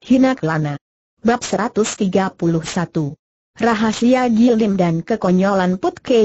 Hina Kelana Bab 131 Rahasia Gilim dan Kekonyolan Put Kei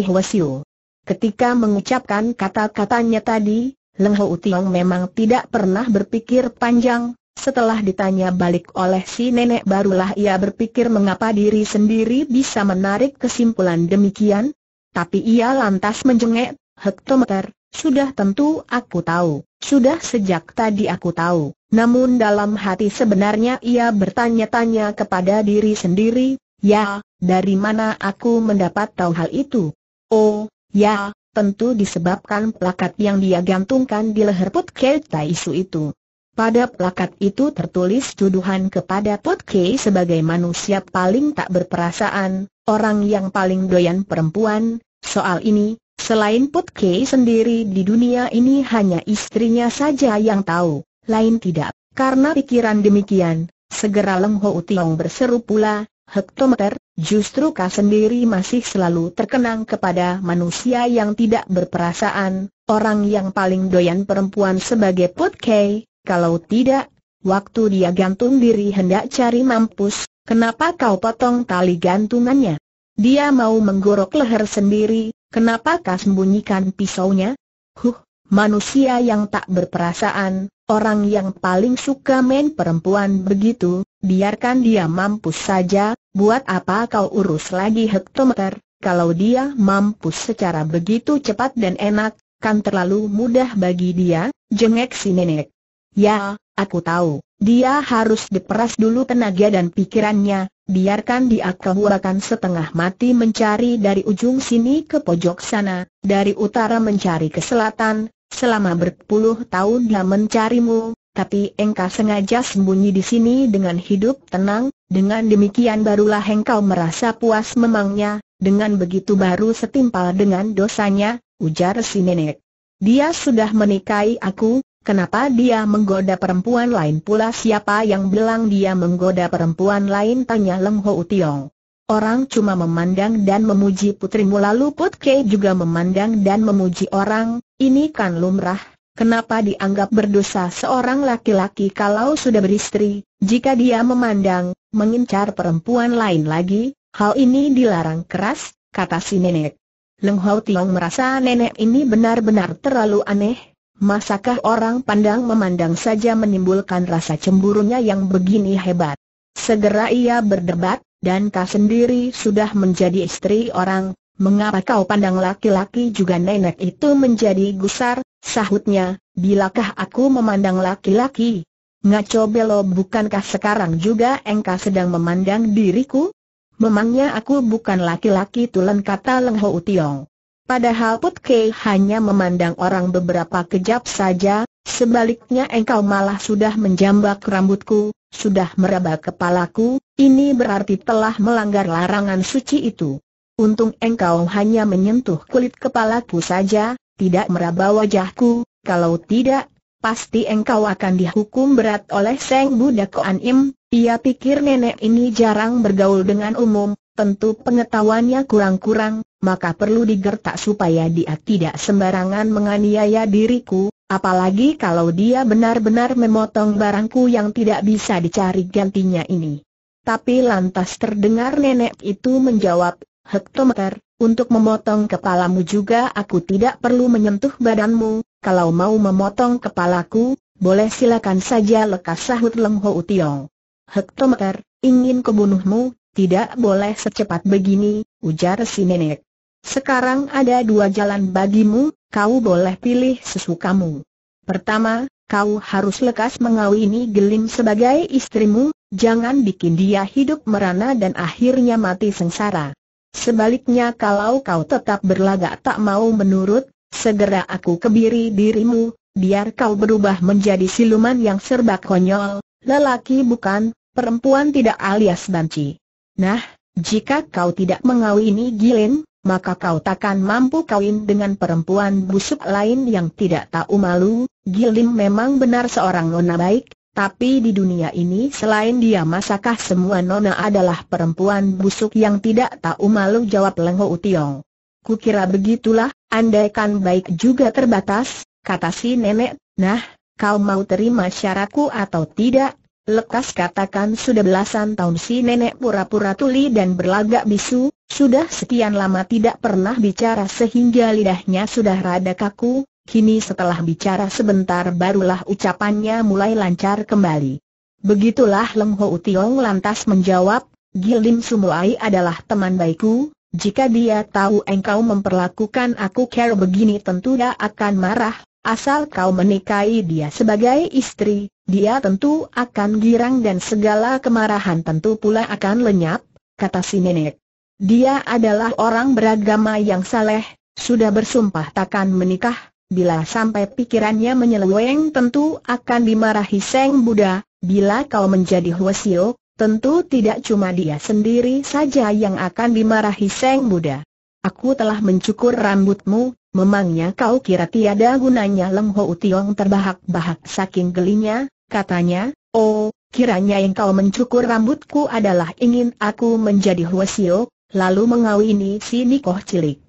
Ketika mengucapkan kata-katanya tadi, Leng Ho Tiong memang tidak pernah berpikir panjang, setelah ditanya balik oleh si nenek barulah ia berpikir mengapa diri sendiri bisa menarik kesimpulan demikian. Tapi ia lantas menjengek, hektometer, sudah tentu aku tahu. Sudah sejak tadi aku tahu, namun dalam hati sebenarnya ia bertanya-tanya kepada diri sendiri, ya, dari mana aku mendapat tahu hal itu? Oh, ya, tentu disebabkan plakat yang dia gantungkan di leher Put Kei Taisu itu. Pada plakat itu tertulis tuduhan kepada Put Kei sebagai manusia paling tak berperasaan, orang yang paling doyan perempuan, soal ini, Selain Put Kei sendiri di dunia ini hanya istrinya saja yang tahu, lain tidak. Karena pikiran demikian, segera Leng Ho Tiong berseru pula, Hektometer, justru kau sendiri masih selalu terkenang kepada manusia yang tidak berperasaan, orang yang paling doyan perempuan sebagai Put Kei, kalau tidak, waktu dia gantung diri hendak cari mampus, kenapa kau potong tali gantungannya? Dia mau menggorok leher sendiri, Kenapa kau sembunyikan pisaunya? Huh, manusia yang tak berperasaan, orang yang paling suka main perempuan begitu, biarkan dia mampus saja, buat apa kau urus lagi hektometer, kalau dia mampus secara begitu cepat dan enak, kan terlalu mudah bagi dia, jengek si nenek. Ya, aku tahu, dia harus diperas dulu tenaga dan pikirannya, biarkan dia kehuakan setengah mati mencari dari ujung sini ke pojok sana, dari utara mencari ke selatan, selama berpuluh tahun dia mencarimu, tapi engkau sengaja sembunyi di sini dengan hidup tenang, dengan demikian barulah engkau merasa puas memangnya, dengan begitu baru setimpal dengan dosanya, ujar si nenek. Dia sudah menikahi aku, Kenapa dia menggoda perempuan lain pula siapa yang bilang dia menggoda perempuan lain tanya Leng Ho Tiong. Orang cuma memandang dan memuji putrimu lalu Put Kei juga memandang dan memuji orang, ini kan lumrah, kenapa dianggap berdosa seorang laki-laki kalau sudah beristri, jika dia memandang, mengincar perempuan lain lagi, hal ini dilarang keras, kata si nenek. Leng Ho Tiong merasa nenek ini benar-benar terlalu aneh, Masakah orang pandang memandang saja menimbulkan rasa cemburunya yang begini hebat? Segera ia berdebat, dan kau sendiri sudah menjadi istri orang, mengapa kau pandang laki-laki juga nenek itu menjadi gusar, sahutnya, bilakah aku memandang laki-laki? Ngaco belo bukankah sekarang juga engkau sedang memandang diriku? Memangnya aku bukan laki-laki tulen kata Leng Ho Tiong. Padahal Put Kei hanya memandang orang beberapa kejap saja, sebaliknya engkau malah sudah menjambak rambutku, sudah meraba kepalaku, ini berarti telah melanggar larangan suci itu. Untung engkau hanya menyentuh kulit kepalaku saja, tidak meraba wajahku, kalau tidak, pasti engkau akan dihukum berat oleh Seng Buddha Koan Im, ia pikir nenek ini jarang bergaul dengan umum, tentu pengetahuannya kurang-kurang, maka perlu digertak supaya dia tidak sembarangan menganiaya diriku, apalagi kalau dia benar-benar memotong barangku yang tidak bisa dicari gantinya ini. Tapi lantas terdengar nenek itu menjawab, Hektometer, untuk memotong kepalamu juga aku tidak perlu menyentuh badanmu, kalau mau memotong kepalaku, boleh silakan saja lekas sahut Leng Ho Tiong. Hektometer, ingin kebunuhmu, tidak boleh secepat begini, ujar si nenek. Sekarang ada dua jalan bagimu, kau boleh pilih sesukamu. Pertama, kau harus lekas mengawini Gelim sebagai istrimu, jangan bikin dia hidup merana dan akhirnya mati sengsara. Sebaliknya kalau kau tetap berlagak tak mau menurut, segera aku kebiri dirimu, biar kau berubah menjadi siluman yang serba konyol, lelaki bukan, perempuan tidak alias banci. Nah, jika kau tidak mengawini Gilin, maka kau takkan mampu kawin dengan perempuan busuk lain yang tidak tahu malu. Gilin memang benar seorang nona baik, tapi di dunia ini selain dia masakah semua nona adalah perempuan busuk yang tidak tahu malu jawab Lengho Utiong. Kukira begitulah, andaikan baik juga terbatas, kata si nenek, nah, kau mau terima syaratku atau tidak, Lekas katakan sudah belasan tahun si nenek pura-pura tuli dan berlagak bisu, sudah sekian lama tidak pernah bicara sehingga lidahnya sudah rada kaku, kini setelah bicara sebentar barulah ucapannya mulai lancar kembali. Begitulah Leng Ho Tiong lantas menjawab, Gilim Sumuai adalah teman baikku, jika dia tahu engkau memperlakukan aku care begini tentu dia akan marah, asal kau menikahi dia sebagai istri, dia tentu akan girang dan segala kemarahan tentu pula akan lenyap, kata si nenek. Dia adalah orang beragama yang saleh, sudah bersumpah takkan menikah, bila sampai pikirannya menyeleweng tentu akan dimarahi Seng Buddha, bila kau menjadi Huasio, tentu tidak cuma dia sendiri saja yang akan dimarahi Seng Buddha. Aku telah mencukur rambutmu, memangnya kau kira tiada gunanya Leng Ho Tiong terbahak-bahak saking gelinya, katanya, oh, kiranya yang kau mencukur rambutku adalah ingin aku menjadi Huasio, lalu mengawini si Nikoh cilik.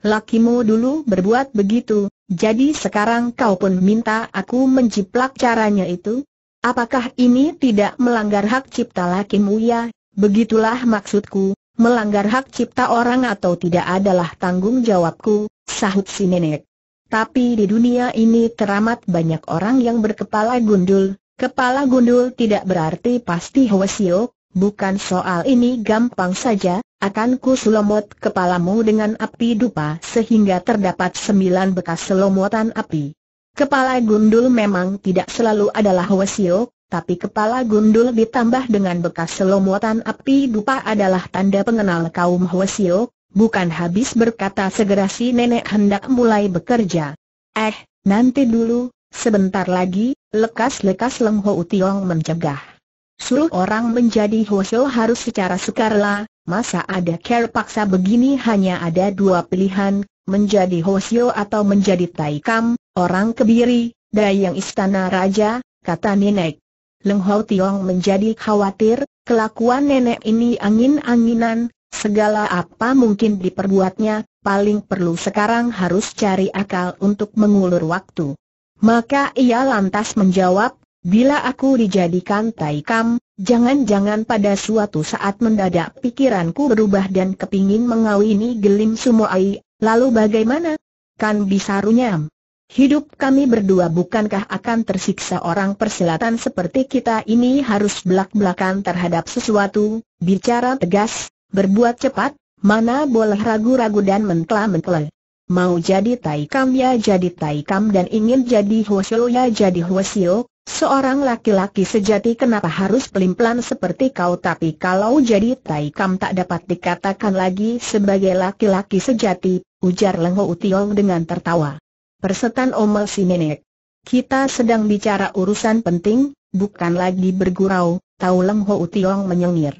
Lakimu dulu berbuat begitu, jadi sekarang kau pun minta aku menjiplak caranya itu? Apakah ini tidak melanggar hak cipta lakimu ya? Begitulah maksudku, melanggar hak cipta orang atau tidak adalah tanggung jawabku, sahut si nenek. Tapi di dunia ini teramat banyak orang yang berkepala gundul, kepala gundul tidak berarti pasti hwasio. bukan soal ini gampang saja, akan ku selomot kepalamu dengan api dupa sehingga terdapat sembilan bekas selomotan api. Kepala gundul memang tidak selalu adalah hwasio, tapi kepala gundul ditambah dengan bekas selomotan api dupa adalah tanda pengenal kaum hwasio. Bukan habis berkata segera si nenek hendak mulai bekerja. Eh, nanti dulu, sebentar lagi, lekas-lekas Leng Ho Tiong mencegah. Suruh orang menjadi Hosyo harus secara sukarela, masa ada care paksa begini hanya ada dua pilihan, menjadi Hosyo atau menjadi Taikam, orang kebiri, dayang istana raja, kata nenek. Leng Ho Tiong menjadi khawatir, kelakuan nenek ini angin-anginan, Segala apa mungkin diperbuatnya, paling perlu sekarang harus cari akal untuk mengulur waktu. Maka ia lantas menjawab, bila aku dijadikan taikam, jangan-jangan pada suatu saat mendadak pikiranku berubah dan kepingin mengawini gelim sumoai, lalu bagaimana? Kan bisa runyam. Hidup kami berdua bukankah akan tersiksa orang persilatan seperti kita ini harus belak-belakan terhadap sesuatu, bicara tegas, berbuat cepat, mana boleh ragu-ragu dan mentelah-mentelah. Mau jadi taikam ya jadi taikam dan ingin jadi huasyo ya jadi huasyo, seorang laki-laki sejati kenapa harus pelimplan seperti kau tapi kalau jadi taikam tak dapat dikatakan lagi sebagai laki-laki sejati, ujar Lengho Utiong dengan tertawa. Persetan omel si nenek. Kita sedang bicara urusan penting, bukan lagi bergurau, Tahu Leng Ho Tiong menyengir.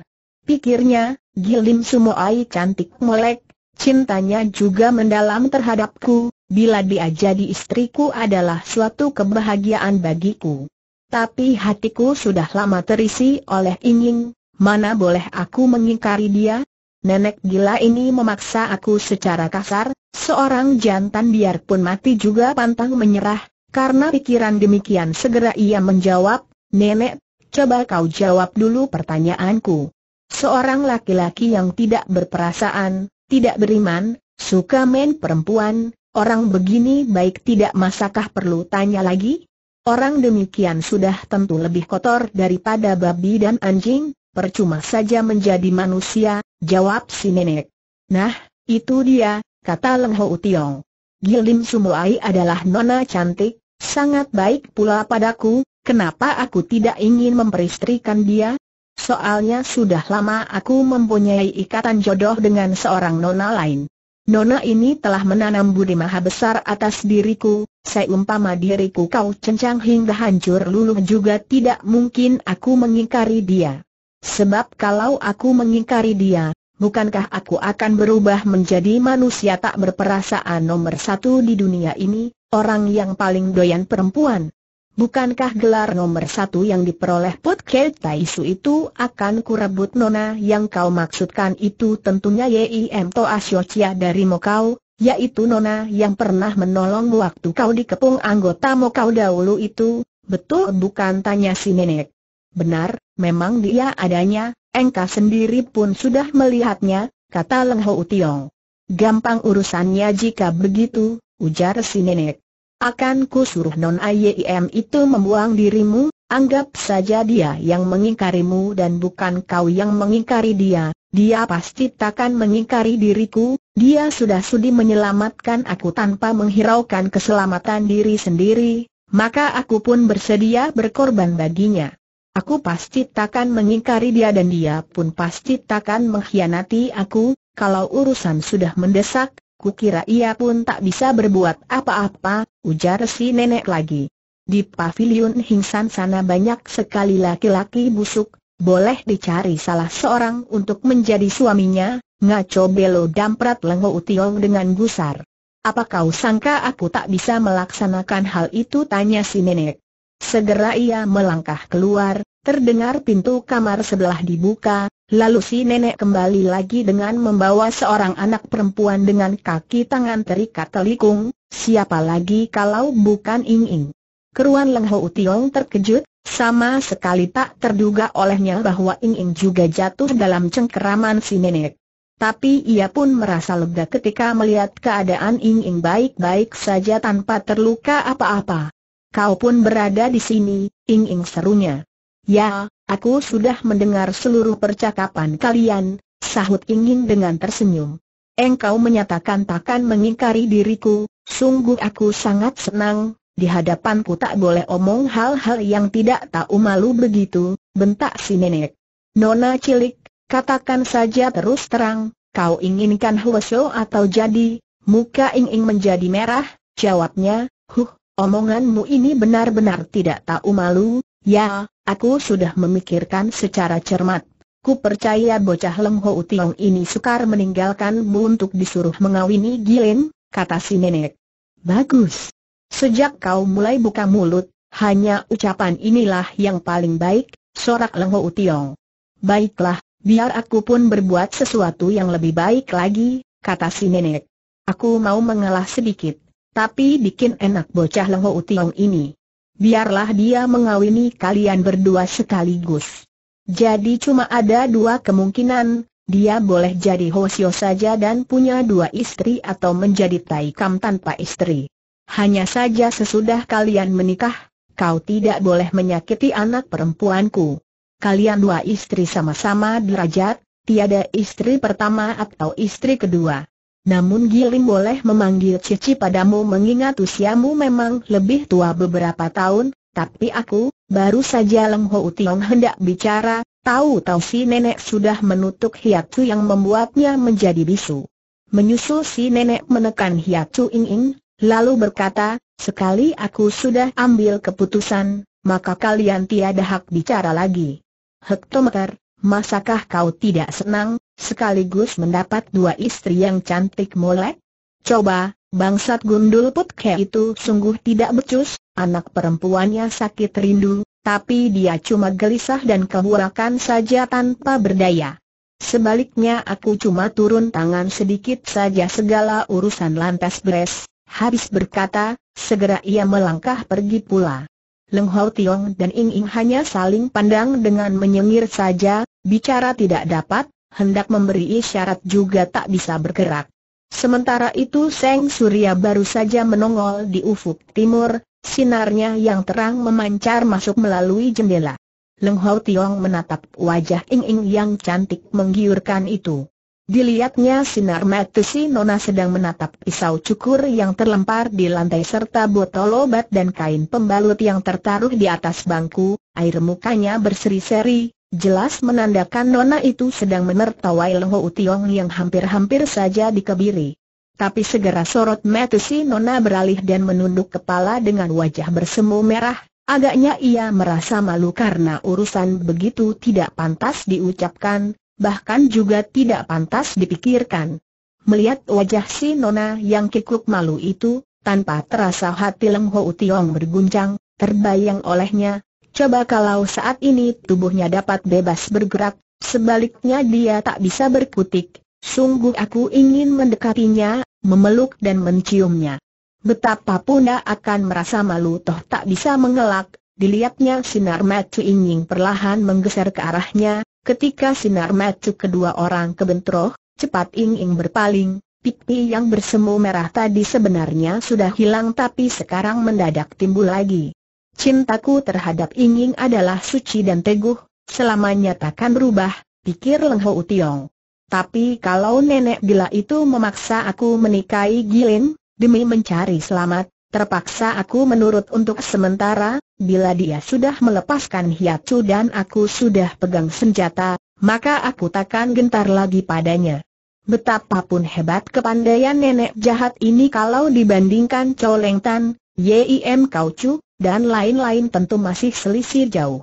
Pikirnya, Gilim Sumoai cantik melek, cintanya juga mendalam terhadapku, bila dia jadi istriku adalah suatu kebahagiaan bagiku. Tapi hatiku sudah lama terisi oleh ingin, mana boleh aku mengingkari dia? Nenek gila ini memaksa aku secara kasar, seorang jantan biarpun mati juga pantang menyerah, karena pikiran demikian segera ia menjawab, Nenek, coba kau jawab dulu pertanyaanku. Seorang laki-laki yang tidak berperasaan, tidak beriman, suka main perempuan, orang begini baik tidak masakah perlu tanya lagi? Orang demikian sudah tentu lebih kotor daripada babi dan anjing, percuma saja menjadi manusia, jawab si nenek. Nah, itu dia, kata Leng Ho Tiong. Gilim Sumuai adalah nona cantik, sangat baik pula padaku, kenapa aku tidak ingin memperistrikan dia? Soalnya sudah lama aku mempunyai ikatan jodoh dengan seorang nona lain. Nona ini telah menanam budi maha besar atas diriku, seumpama diriku kau cencang hingga hancur luluh juga tidak mungkin aku mengingkari dia. Sebab kalau aku mengingkari dia, bukankah aku akan berubah menjadi manusia tak berperasaan nomor satu di dunia ini, orang yang paling doyan perempuan? Bukankah gelar nomor satu yang diperoleh Put Kei Taisu itu akan kurebut nona yang kau maksudkan itu tentunya Yim Toa Siocia dari Mokau, yaitu nona yang pernah menolong waktu kau dikepung anggota Mokau dahulu itu, betul bukan tanya si nenek. Benar, memang dia adanya, engkau sendiri pun sudah melihatnya, kata Leng Ho Tiong. Gampang urusannya jika begitu, ujar si nenek. Akan ku suruh non IEM itu membuang dirimu, anggap saja dia yang mengingkarimu dan bukan kau yang mengingkari dia, dia pasti takkan mengingkari diriku, dia sudah sudi menyelamatkan aku tanpa menghiraukan keselamatan diri sendiri, maka aku pun bersedia berkorban baginya. Aku pasti takkan mengingkari dia dan dia pun pasti takkan mengkhianati aku, kalau urusan sudah mendesak, Kukira ia pun tak bisa berbuat apa-apa, ujar si nenek lagi. Di pavilion Hingsan sana banyak sekali laki-laki busuk, boleh dicari salah seorang untuk menjadi suaminya, ngaco belo damprat lengo utiong dengan gusar. Apa kau sangka aku tak bisa melaksanakan hal itu tanya si nenek. Segera ia melangkah keluar, terdengar pintu kamar sebelah dibuka, Lalu si nenek kembali lagi dengan membawa seorang anak perempuan dengan kaki tangan terikat telikung, siapa lagi kalau bukan Ing Ing. Keruan Leng Ho Utiong terkejut, sama sekali tak terduga olehnya bahwa Ing Ing juga jatuh dalam cengkeraman si nenek. Tapi ia pun merasa lega ketika melihat keadaan Ing Ing baik-baik saja tanpa terluka apa-apa. Kau pun berada di sini, Ing Ing serunya. Ya, aku sudah mendengar seluruh percakapan kalian, sahut ingin dengan tersenyum. Engkau menyatakan takkan mengingkari diriku, sungguh aku sangat senang, di hadapanku tak boleh omong hal-hal yang tidak tahu malu begitu, bentak si nenek. Nona cilik, katakan saja terus terang, kau inginkan Huesho atau jadi, muka ingin menjadi merah, jawabnya, huh, omonganmu ini benar-benar tidak tahu malu, Ya, aku sudah memikirkan secara cermat. Ku percaya bocah Leng Ho Tiong ini sukar meninggalkanmu untuk disuruh mengawini Gilin, kata si nenek. Bagus. Sejak kau mulai buka mulut, hanya ucapan inilah yang paling baik, sorak Leng Ho Tiong. Baiklah, biar aku pun berbuat sesuatu yang lebih baik lagi, kata si nenek. Aku mau mengalah sedikit, tapi bikin enak bocah Leng Ho ini biarlah dia mengawini kalian berdua sekaligus. Jadi cuma ada dua kemungkinan, dia boleh jadi Hosio saja dan punya dua istri atau menjadi Taikam tanpa istri. Hanya saja sesudah kalian menikah, kau tidak boleh menyakiti anak perempuanku. Kalian dua istri sama-sama derajat, tiada istri pertama atau istri kedua. Namun Gilim boleh memanggil Cici padamu mengingat usiamu memang lebih tua beberapa tahun, tapi aku, baru saja Leng Ho Utiong hendak bicara, tahu-tahu si nenek sudah menutup hiatu yang membuatnya menjadi bisu. Menyusul si nenek menekan hiatu Ing Ing, lalu berkata, sekali aku sudah ambil keputusan, maka kalian tiada hak bicara lagi. Hektometer, Masakah kau tidak senang, sekaligus mendapat dua istri yang cantik molek? Coba, bangsat gundul putke itu sungguh tidak becus, anak perempuannya sakit rindu, tapi dia cuma gelisah dan kehuakan saja tanpa berdaya. Sebaliknya aku cuma turun tangan sedikit saja segala urusan lantas beres, habis berkata, segera ia melangkah pergi pula. Leng Hau Tiong dan Ing Ing hanya saling pandang dengan menyengir saja, Bicara tidak dapat, hendak memberi isyarat juga tak bisa bergerak. Sementara itu Seng Surya baru saja menongol di ufuk timur, sinarnya yang terang memancar masuk melalui jendela. Leng Hau Tiong menatap wajah Ing Ing yang cantik menggiurkan itu. Dilihatnya sinar mata si Nona sedang menatap pisau cukur yang terlempar di lantai serta botol obat dan kain pembalut yang tertaruh di atas bangku, air mukanya berseri-seri, Jelas menandakan Nona itu sedang menertawai Lengho Utiong yang hampir-hampir saja dikebiri. Tapi segera sorot mata si Nona beralih dan menunduk kepala dengan wajah bersemu merah, agaknya ia merasa malu karena urusan begitu tidak pantas diucapkan, bahkan juga tidak pantas dipikirkan. Melihat wajah si Nona yang kikuk malu itu, tanpa terasa hati Leng Ho Tiong berguncang, terbayang olehnya, Coba kalau saat ini tubuhnya dapat bebas bergerak, sebaliknya dia tak bisa berkutik. Sungguh aku ingin mendekatinya, memeluk dan menciumnya. Betapa dia akan merasa malu toh tak bisa mengelak, dilihatnya sinar macu ingin perlahan menggeser ke arahnya, ketika sinar macu kedua orang kebentroh, cepat ingin berpaling, pipi yang bersemu merah tadi sebenarnya sudah hilang tapi sekarang mendadak timbul lagi. Cintaku terhadap Ying adalah suci dan teguh, selamanya takkan berubah, pikir Leng Ho Tiong. Tapi kalau nenek gila itu memaksa aku menikahi Gilin, demi mencari selamat, terpaksa aku menurut untuk sementara, bila dia sudah melepaskan hiatsu dan aku sudah pegang senjata, maka aku takkan gentar lagi padanya. Betapapun hebat kepandaian nenek jahat ini kalau dibandingkan Coleng Tan, Yim Chu? dan lain-lain tentu masih selisih jauh.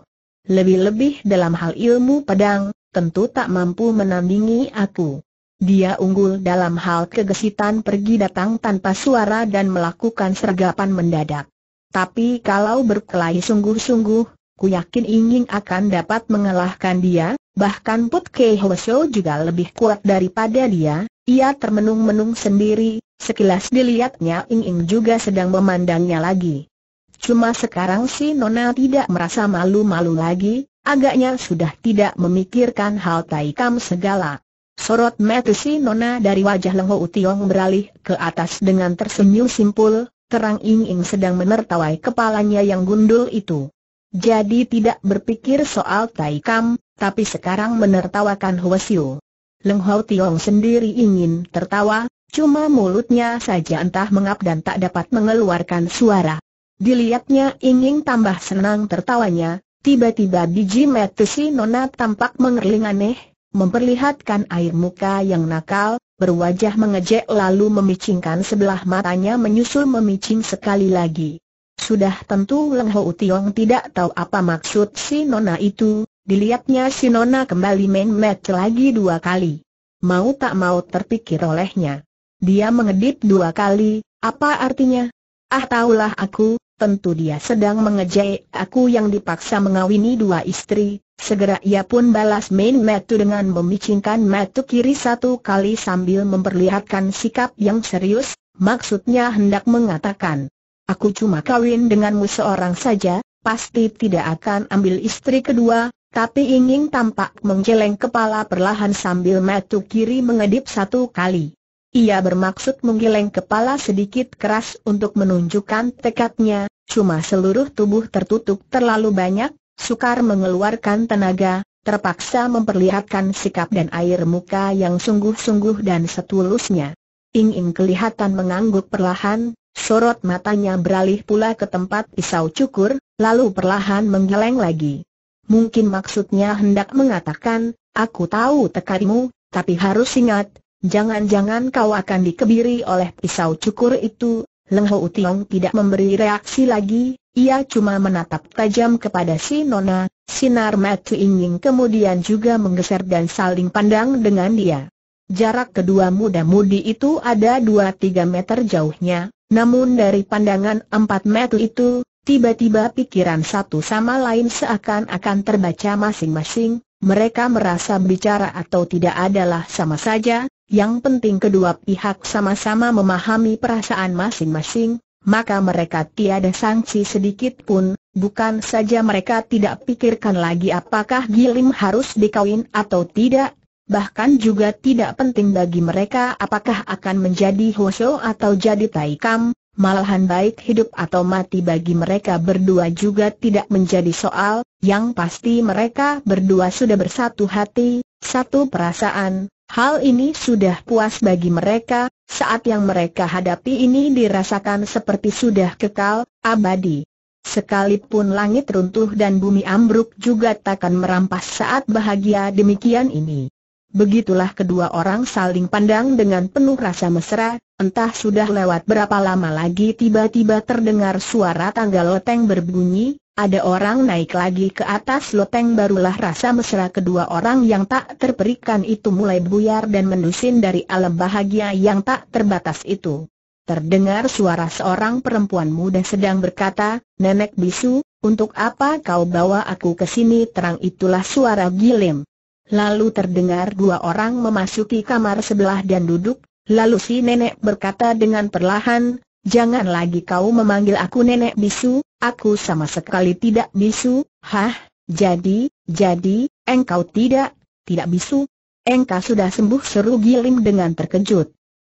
Lebih-lebih dalam hal ilmu pedang, tentu tak mampu menandingi aku. Dia unggul dalam hal kegesitan pergi datang tanpa suara dan melakukan sergapan mendadak. Tapi kalau berkelahi sungguh-sungguh, ku yakin ingin akan dapat mengalahkan dia, bahkan Put Kei Hwasyo juga lebih kuat daripada dia, ia termenung-menung sendiri, sekilas dilihatnya Ing Ing juga sedang memandangnya lagi. Cuma sekarang si Nona tidak merasa malu-malu lagi, agaknya sudah tidak memikirkan hal taikam segala. Sorot mata si Nona dari wajah Leng Utiong beralih ke atas dengan tersenyum simpul, terang ing-ing sedang menertawai kepalanya yang gundul itu. Jadi tidak berpikir soal taikam, tapi sekarang menertawakan Hwa Siu. Leng Ho Tiong sendiri ingin tertawa, cuma mulutnya saja entah mengap dan tak dapat mengeluarkan suara. Dilihatnya ingin tambah senang tertawanya, tiba-tiba biji mata si nona tampak mengerling aneh, memperlihatkan air muka yang nakal, berwajah mengejek lalu memicingkan sebelah matanya menyusul memicing sekali lagi. Sudah tentu Leng Ho Tiong tidak tahu apa maksud si nona itu, dilihatnya si nona kembali main match lagi dua kali. Mau tak mau terpikir olehnya. Dia mengedip dua kali, apa artinya? Ah tahulah aku, tentu dia sedang mengejek aku yang dipaksa mengawini dua istri, segera ia pun balas main metu dengan memicingkan metu kiri satu kali sambil memperlihatkan sikap yang serius, maksudnya hendak mengatakan, aku cuma kawin denganmu seorang saja, pasti tidak akan ambil istri kedua, tapi ingin tampak menggeleng kepala perlahan sambil metu kiri mengedip satu kali. Ia bermaksud menggeleng kepala sedikit keras untuk menunjukkan tekadnya, cuma seluruh tubuh tertutup terlalu banyak, sukar mengeluarkan tenaga, terpaksa memperlihatkan sikap dan air muka yang sungguh-sungguh dan setulusnya. Ing-ing kelihatan mengangguk perlahan, sorot matanya beralih pula ke tempat pisau cukur, lalu perlahan menggeleng lagi. Mungkin maksudnya hendak mengatakan, aku tahu tekadmu, tapi harus ingat, Jangan-jangan kau akan dikebiri oleh pisau cukur itu, Leng Ho Utiong tidak memberi reaksi lagi, ia cuma menatap tajam kepada si Nona, sinar mata ingin kemudian juga menggeser dan saling pandang dengan dia. Jarak kedua muda-mudi itu ada 2-3 meter jauhnya, namun dari pandangan 4 meter itu, tiba-tiba pikiran satu sama lain seakan-akan terbaca masing-masing, mereka merasa bicara atau tidak adalah sama saja, yang penting kedua pihak sama-sama memahami perasaan masing-masing, maka mereka tiada sanksi sedikit pun, bukan saja mereka tidak pikirkan lagi apakah Gilim harus dikawin atau tidak, bahkan juga tidak penting bagi mereka apakah akan menjadi Hosho atau jadi Taikam, malahan baik hidup atau mati bagi mereka berdua juga tidak menjadi soal, yang pasti mereka berdua sudah bersatu hati, satu perasaan, Hal ini sudah puas bagi mereka, saat yang mereka hadapi ini dirasakan seperti sudah kekal, abadi. Sekalipun langit runtuh dan bumi ambruk juga takkan merampas saat bahagia demikian ini. Begitulah kedua orang saling pandang dengan penuh rasa mesra, entah sudah lewat berapa lama lagi tiba-tiba terdengar suara tangga loteng berbunyi, ada orang naik lagi ke atas loteng barulah rasa mesra kedua orang yang tak terperikan itu mulai buyar dan mendusin dari alam bahagia yang tak terbatas itu. Terdengar suara seorang perempuan muda sedang berkata, Nenek Bisu, untuk apa kau bawa aku ke sini terang itulah suara Gilim. Lalu terdengar dua orang memasuki kamar sebelah dan duduk, lalu si nenek berkata dengan perlahan, Jangan lagi kau memanggil aku nenek bisu, aku sama sekali tidak bisu, hah, jadi, jadi, engkau tidak, tidak bisu. Engkau sudah sembuh seru Gilim dengan terkejut.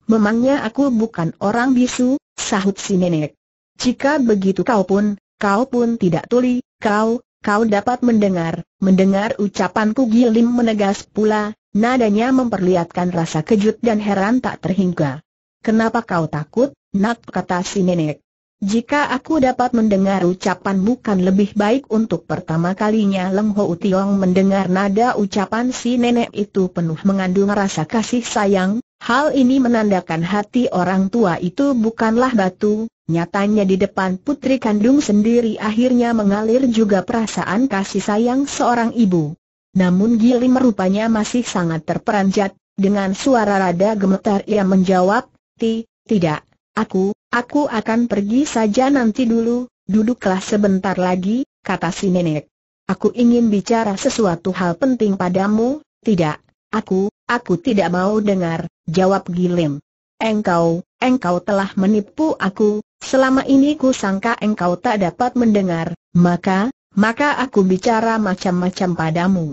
Memangnya aku bukan orang bisu, sahut si nenek. Jika begitu kau pun, kau pun tidak tuli, kau, kau dapat mendengar, mendengar ucapanku Gilim menegas pula, nadanya memperlihatkan rasa kejut dan heran tak terhingga. Kenapa kau takut, Nak kata si nenek. Jika aku dapat mendengar ucapan bukan lebih baik untuk pertama kalinya Leng Ho Tiong mendengar nada ucapan si nenek itu penuh mengandung rasa kasih sayang, hal ini menandakan hati orang tua itu bukanlah batu, nyatanya di depan putri kandung sendiri akhirnya mengalir juga perasaan kasih sayang seorang ibu. Namun Gili merupanya masih sangat terperanjat, dengan suara rada gemetar ia menjawab, Ti, tidak. Aku, aku akan pergi saja nanti dulu, duduklah sebentar lagi, kata si nenek. Aku ingin bicara sesuatu hal penting padamu, tidak, aku, aku tidak mau dengar, jawab Gilim. Engkau, engkau telah menipu aku, selama ini ku sangka engkau tak dapat mendengar, maka, maka aku bicara macam-macam padamu.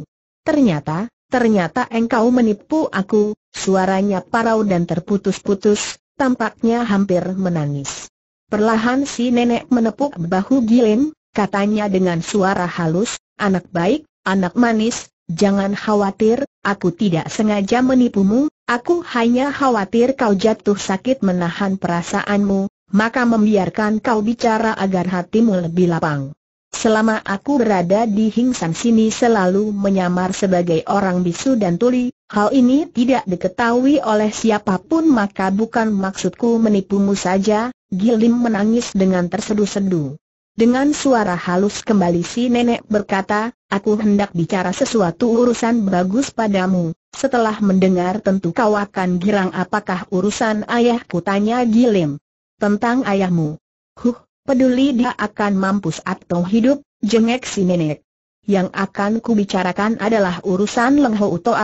Ternyata, ternyata engkau menipu aku, suaranya parau dan terputus-putus, tampaknya hampir menangis. Perlahan si nenek menepuk bahu Gilin, katanya dengan suara halus, anak baik, anak manis, jangan khawatir, aku tidak sengaja menipumu, aku hanya khawatir kau jatuh sakit menahan perasaanmu, maka membiarkan kau bicara agar hatimu lebih lapang. Selama aku berada di Hingsan sini selalu menyamar sebagai orang bisu dan tuli, Hal ini tidak diketahui oleh siapapun maka bukan maksudku menipumu saja, Gilim menangis dengan tersedu-sedu. Dengan suara halus kembali si nenek berkata, aku hendak bicara sesuatu urusan bagus padamu, setelah mendengar tentu kau akan girang apakah urusan ayahku tanya Gilim. Tentang ayahmu. Huh, peduli dia akan mampus atau hidup, jengek si nenek. Yang akan kubicarakan adalah urusan Leng Ho Uto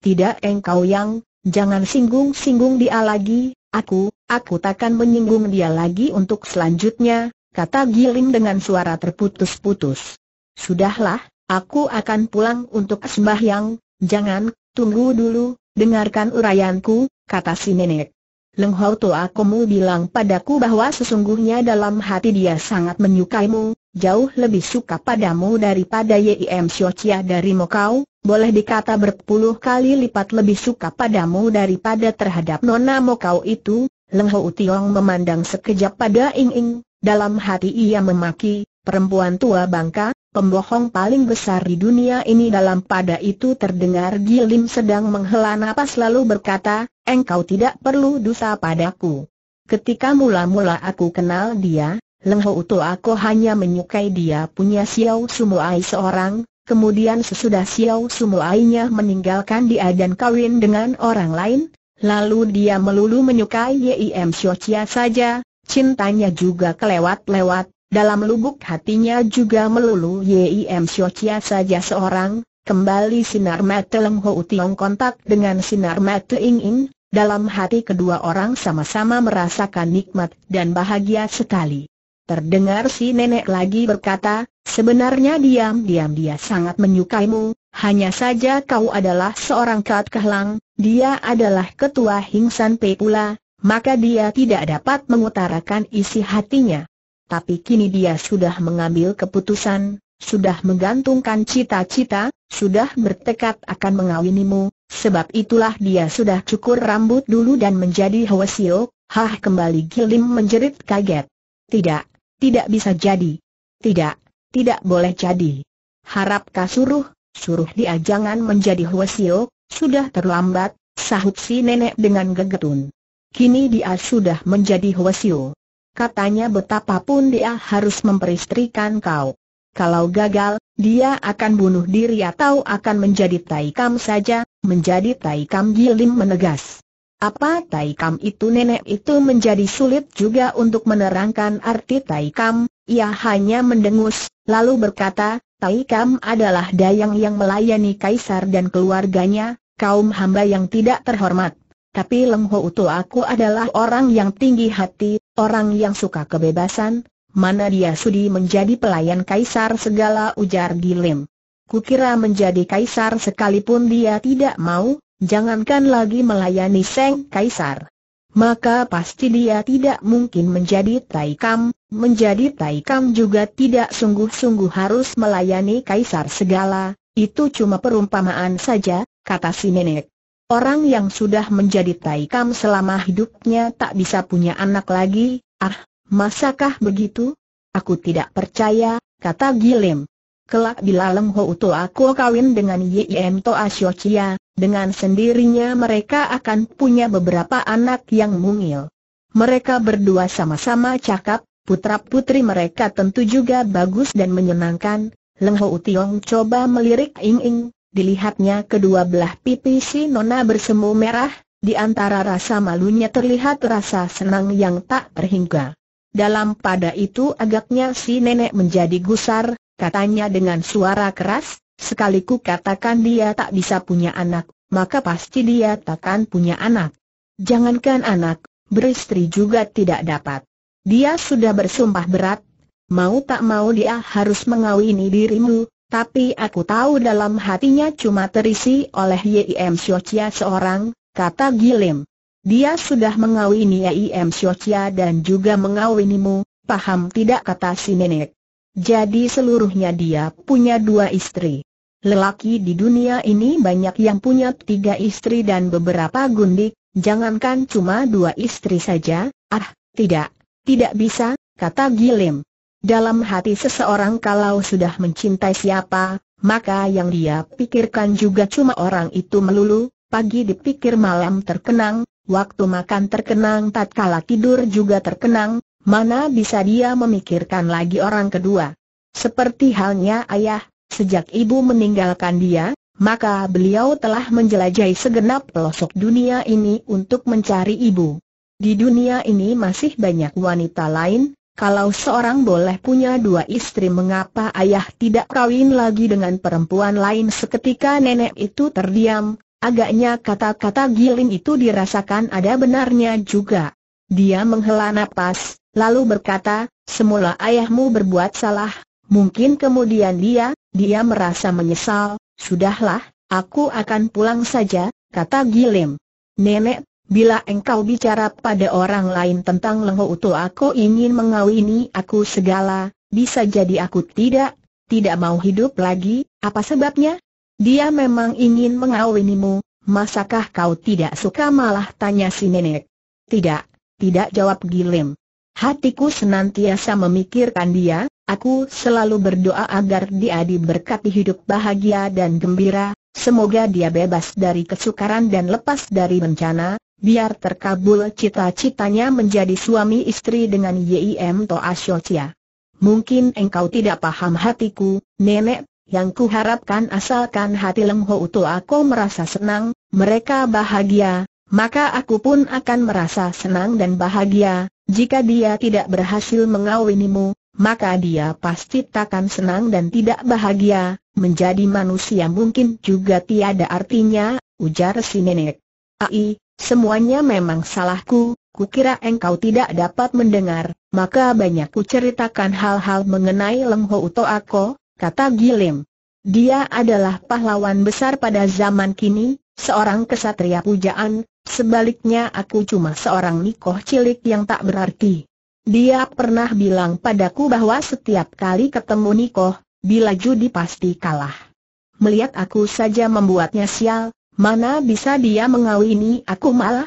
tidak engkau yang, jangan singgung-singgung dia lagi, aku, aku takkan menyinggung dia lagi untuk selanjutnya, kata Giling dengan suara terputus-putus. Sudahlah, aku akan pulang untuk sembahyang, jangan, tunggu dulu, dengarkan urayanku, kata si nenek. Leng Hao Toa kamu bilang padaku bahwa sesungguhnya dalam hati dia sangat menyukaimu, jauh lebih suka padamu daripada Yim Xiaoqia dari Mokau, boleh dikata berpuluh kali lipat lebih suka padamu daripada terhadap Nona Mokau itu, Leng Hou Tiong memandang sekejap pada Ing Ing, dalam hati ia memaki, perempuan tua bangka, pembohong paling besar di dunia ini dalam pada itu terdengar Gilim sedang menghela nafas lalu berkata, engkau tidak perlu dosa padaku. Ketika mula-mula aku kenal dia, Leng Ho Uto aku hanya menyukai dia punya Xiao Sumuai seorang, kemudian sesudah Xiao Sumuainya meninggalkan dia dan kawin dengan orang lain, lalu dia melulu menyukai Yim Xiao Chia saja, cintanya juga kelewat-lewat, dalam lubuk hatinya juga melulu Yim Xiao Chia saja seorang, kembali sinar mata Leng Ho Utiong kontak dengan sinar mata Ing Ing, dalam hati kedua orang sama-sama merasakan nikmat dan bahagia sekali. Terdengar si nenek lagi berkata, sebenarnya diam-diam dia sangat menyukaimu, hanya saja kau adalah seorang kat kahlang, dia adalah ketua Hingsan Pe pula, maka dia tidak dapat mengutarakan isi hatinya. Tapi kini dia sudah mengambil keputusan, sudah menggantungkan cita-cita, sudah bertekad akan mengawinimu, sebab itulah dia sudah cukur rambut dulu dan menjadi Hwasio, hah kembali Gilim menjerit kaget. Tidak, tidak bisa jadi. Tidak, tidak boleh jadi. Harap kau suruh, suruh dia jangan menjadi Huasio, sudah terlambat, sahut si nenek dengan gegetun. Kini dia sudah menjadi Huasio. Katanya betapapun dia harus memperistrikan kau. Kalau gagal, dia akan bunuh diri atau akan menjadi taikam saja, menjadi taikam gilim menegas. Apa Taikam itu nenek itu menjadi sulit juga untuk menerangkan arti Taikam, ia hanya mendengus, lalu berkata, Taikam adalah dayang yang melayani kaisar dan keluarganya, kaum hamba yang tidak terhormat. Tapi Leng Ho Utu aku adalah orang yang tinggi hati, orang yang suka kebebasan, mana dia sudi menjadi pelayan kaisar segala ujar Gilim. Kukira menjadi kaisar sekalipun dia tidak mau, jangankan lagi melayani Seng Kaisar. Maka pasti dia tidak mungkin menjadi Taikam, menjadi Taikam juga tidak sungguh-sungguh harus melayani Kaisar segala, itu cuma perumpamaan saja, kata si nenek. Orang yang sudah menjadi Taikam selama hidupnya tak bisa punya anak lagi, ah, masakah begitu? Aku tidak percaya, kata Gilem. Kelak bila lengho Ho Uto aku kawin dengan Yim To Asyo Chia, dengan sendirinya mereka akan punya beberapa anak yang mungil. Mereka berdua sama-sama cakap, putra-putri mereka tentu juga bagus dan menyenangkan. Leng Ho Utiong coba melirik Ing Ing, dilihatnya kedua belah pipi si Nona bersemu merah, di antara rasa malunya terlihat rasa senang yang tak terhingga. Dalam pada itu agaknya si nenek menjadi gusar, katanya dengan suara keras, sekali ku katakan dia tak bisa punya anak, maka pasti dia takkan punya anak. Jangankan anak, beristri juga tidak dapat. Dia sudah bersumpah berat, mau tak mau dia harus mengawini dirimu, tapi aku tahu dalam hatinya cuma terisi oleh Yim Syocia seorang, kata Gilim. Dia sudah mengawini Yim Syocia dan juga mengawinimu, paham tidak kata si nenek. Jadi seluruhnya dia punya dua istri. Lelaki di dunia ini banyak yang punya tiga istri dan beberapa gundik, jangankan cuma dua istri saja, ah, tidak, tidak bisa, kata Gilim. Dalam hati seseorang kalau sudah mencintai siapa, maka yang dia pikirkan juga cuma orang itu melulu, pagi dipikir malam terkenang, waktu makan terkenang tatkala tidur juga terkenang, Mana bisa dia memikirkan lagi orang kedua? Seperti halnya ayah, sejak ibu meninggalkan dia, maka beliau telah menjelajahi segenap pelosok dunia ini untuk mencari ibu. Di dunia ini masih banyak wanita lain, kalau seorang boleh punya dua istri mengapa ayah tidak kawin lagi dengan perempuan lain seketika nenek itu terdiam, agaknya kata-kata Giling itu dirasakan ada benarnya juga. Dia menghela napas, lalu berkata, semula ayahmu berbuat salah, mungkin kemudian dia, dia merasa menyesal, sudahlah, aku akan pulang saja, kata Gilim. Nenek, bila engkau bicara pada orang lain tentang Lengho utu aku ingin mengawini aku segala, bisa jadi aku tidak, tidak mau hidup lagi, apa sebabnya? Dia memang ingin mengawinimu, masakah kau tidak suka malah tanya si nenek? Tidak, tidak jawab Gilim. Hatiku senantiasa memikirkan dia, aku selalu berdoa agar dia diberkati hidup bahagia dan gembira, semoga dia bebas dari kesukaran dan lepas dari bencana, biar terkabul cita-citanya menjadi suami istri dengan YIM Toa Shochia. Mungkin engkau tidak paham hatiku, nenek, yang kuharapkan asalkan hati Leng Ho aku merasa senang, mereka bahagia, maka aku pun akan merasa senang dan bahagia, jika dia tidak berhasil mengawinimu, maka dia pasti takkan senang dan tidak bahagia, menjadi manusia mungkin juga tiada artinya, ujar si nenek. Ai, semuanya memang salahku, kukira engkau tidak dapat mendengar, maka banyak ku ceritakan hal-hal mengenai lengho Ho Uto Ako, kata Gilim. Dia adalah pahlawan besar pada zaman kini, seorang kesatria pujaan, Sebaliknya aku cuma seorang nikoh cilik yang tak berarti. Dia pernah bilang padaku bahwa setiap kali ketemu nikoh, bila judi pasti kalah. Melihat aku saja membuatnya sial, mana bisa dia mengawini aku malah?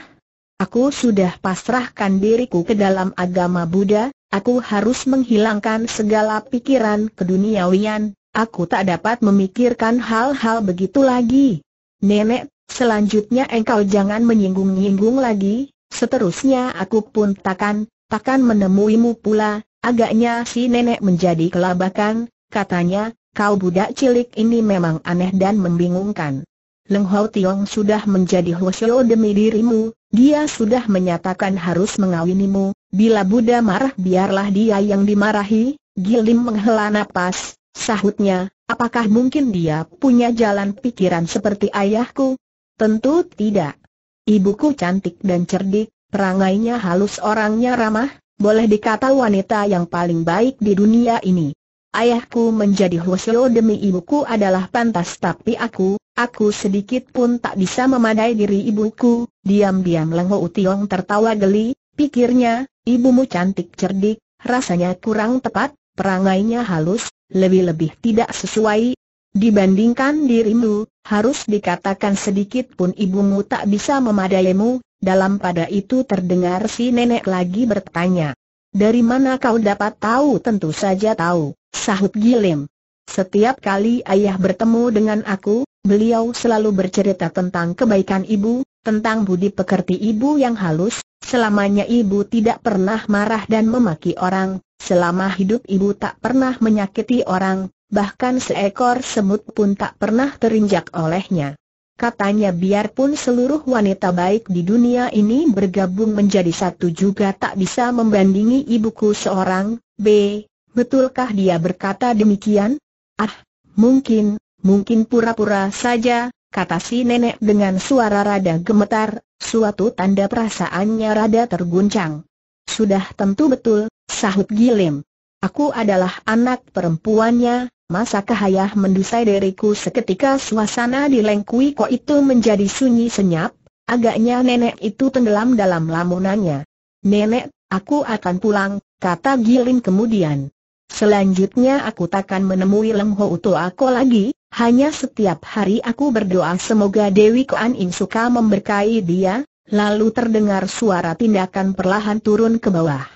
Aku sudah pasrahkan diriku ke dalam agama Buddha, aku harus menghilangkan segala pikiran keduniawian, aku tak dapat memikirkan hal-hal begitu lagi. Nenek Selanjutnya engkau jangan menyinggung-nyinggung lagi, seterusnya aku pun takkan, takkan menemuimu pula, agaknya si nenek menjadi kelabakan, katanya, kau budak cilik ini memang aneh dan membingungkan. Leng Hau Tiong sudah menjadi hosyo demi dirimu, dia sudah menyatakan harus mengawinimu, bila Buddha marah biarlah dia yang dimarahi, Gilim menghela napas, sahutnya, apakah mungkin dia punya jalan pikiran seperti ayahku, Tentu tidak. Ibuku cantik dan cerdik, perangainya halus orangnya ramah, boleh dikata wanita yang paling baik di dunia ini. Ayahku menjadi Hosyo demi ibuku adalah pantas tapi aku, aku sedikit pun tak bisa memadai diri ibuku. Diam-diam Lengho Utiong tertawa geli, pikirnya, ibumu cantik cerdik, rasanya kurang tepat, perangainya halus, lebih-lebih tidak sesuai, Dibandingkan dirimu, harus dikatakan sedikit pun ibumu tak bisa memadaimu, dalam pada itu terdengar si nenek lagi bertanya. Dari mana kau dapat tahu? Tentu saja tahu, sahut Gilim. Setiap kali ayah bertemu dengan aku, beliau selalu bercerita tentang kebaikan ibu, tentang budi pekerti ibu yang halus, selamanya ibu tidak pernah marah dan memaki orang, selama hidup ibu tak pernah menyakiti orang, bahkan seekor semut pun tak pernah terinjak olehnya. Katanya biarpun seluruh wanita baik di dunia ini bergabung menjadi satu juga tak bisa membandingi ibuku seorang, B. Betulkah dia berkata demikian? Ah, mungkin, mungkin pura-pura saja, kata si nenek dengan suara rada gemetar, suatu tanda perasaannya rada terguncang. Sudah tentu betul, sahut Gilim. Aku adalah anak perempuannya, Masakah ayah mendusai diriku seketika suasana di Lengkui kok itu menjadi sunyi senyap? Agaknya nenek itu tenggelam dalam lamunannya. Nenek, aku akan pulang, kata Giling kemudian. Selanjutnya aku takkan menemui lengho utu aku lagi, hanya setiap hari aku berdoa semoga Dewi Kuan Im suka memberkahi dia, lalu terdengar suara tindakan perlahan turun ke bawah.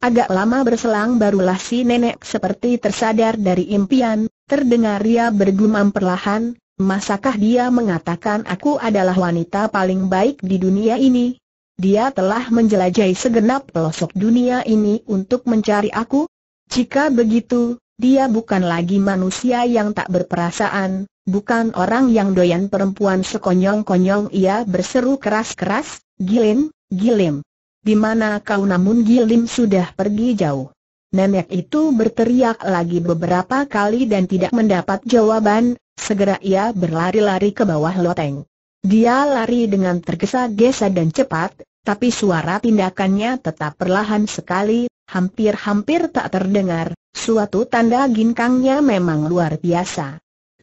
Agak lama berselang barulah si nenek seperti tersadar dari impian, terdengar ia bergumam perlahan, masakah dia mengatakan aku adalah wanita paling baik di dunia ini? Dia telah menjelajahi segenap pelosok dunia ini untuk mencari aku? Jika begitu, dia bukan lagi manusia yang tak berperasaan, bukan orang yang doyan perempuan sekonyong-konyong ia berseru keras-keras, gilin, gilim di mana kau namun Gilim sudah pergi jauh. Nenek itu berteriak lagi beberapa kali dan tidak mendapat jawaban, segera ia berlari-lari ke bawah loteng. Dia lari dengan tergesa-gesa dan cepat, tapi suara tindakannya tetap perlahan sekali, hampir-hampir tak terdengar, suatu tanda ginkangnya memang luar biasa.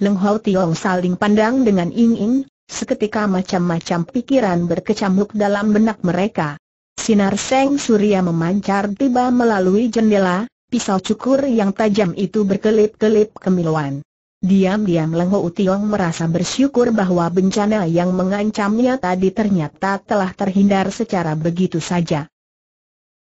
Leng Hau Tiong saling pandang dengan ingin, seketika macam-macam pikiran berkecamuk dalam benak mereka sinar seng surya memancar tiba melalui jendela, pisau cukur yang tajam itu berkelip-kelip kemiluan. Diam-diam Leng Ho Tiong merasa bersyukur bahwa bencana yang mengancamnya tadi ternyata telah terhindar secara begitu saja.